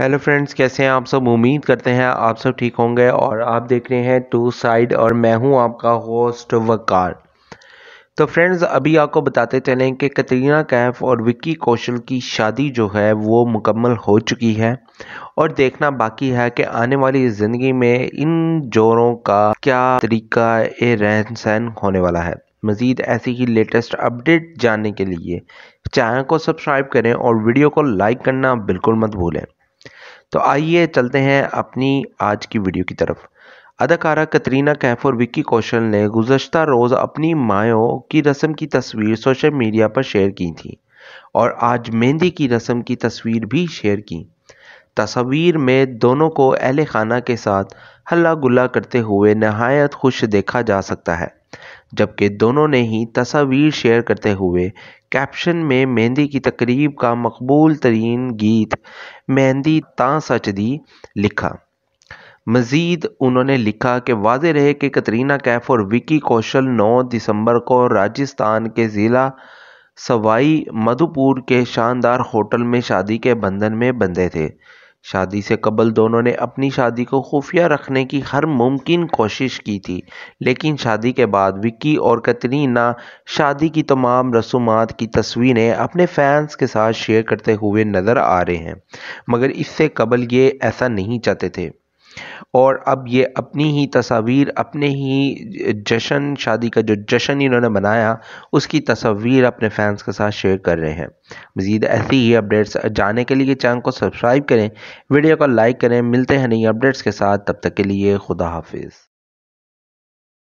hello friends कैसे हैं आप सब उम्मीद करते हैं आप सब ठीक होंगे और आप देख रहे हैं टू साइड और मैं हूं आपका होस्ट वकार तो फ्रेंड्स अभी आपको बताते चलें कि कतरीना कैफ और विक्की कौशल की शादी जो है वो मुकम्मल हो चुकी है और देखना बाकी है कि आने वाली ज़िंदगी में इन जोरों का क्या तरीका ए रहन सहन होने वाला है मज़ीद ऐसी ही लेटेस्ट अपडेट जानने के लिए चैनल को सब्सक्राइब करें और वीडियो को लाइक करना बिल्कुल मत भूलें तो आइए चलते हैं अपनी आज की वीडियो की तरफ अदाकारा कतरीना कैफ और विक्की कौशल ने गुजशत रोज़ अपनी मायों की रस्म की तस्वीर सोशल मीडिया पर शेयर की थी और आज मेहंदी की रस्म की तस्वीर भी शेयर की तस्वीर में दोनों को अहल खाना के साथ हल्ला गुल्ला करते हुए नहायत खुश देखा जा सकता है जबकि दोनों ने ही तस्वीर शेयर करते हुए कैप्शन में मेहंदी की तकरीब का मकबूल तरीन गीत मेहंदी ता सच दी लिखा मज़ीद उन्होंने लिखा कि वाज रहे कि कतरीना कैफ और विकी कौशल 9 दिसंबर को राजस्थान के ज़िला सवाई मधुपुर के शानदार होटल में शादी के बंधन में बंधे थे शादी से कबल दोनों ने अपनी शादी को खुफिया रखने की हर मुमकिन कोशिश की थी लेकिन शादी के बाद विक्की और कतरीना शादी की तमाम रसूमात की तस्वीरें अपने फैंस के साथ शेयर करते हुए नज़र आ रहे हैं मगर इससे कबल ये ऐसा नहीं चाहते थे और अब ये अपनी ही तस्वीर अपने ही जश्न शादी का जो जश्न इन्होंने मनाया उसकी तस्वीर अपने फैंस के साथ शेयर कर रहे हैं मज़ीद ऐसी ही अपडेट्स जानने के लिए चैनल को सब्सक्राइब करें वीडियो को लाइक करें मिलते हैं नई अपडेट्स के साथ तब तक के लिए खुदा हाफिज़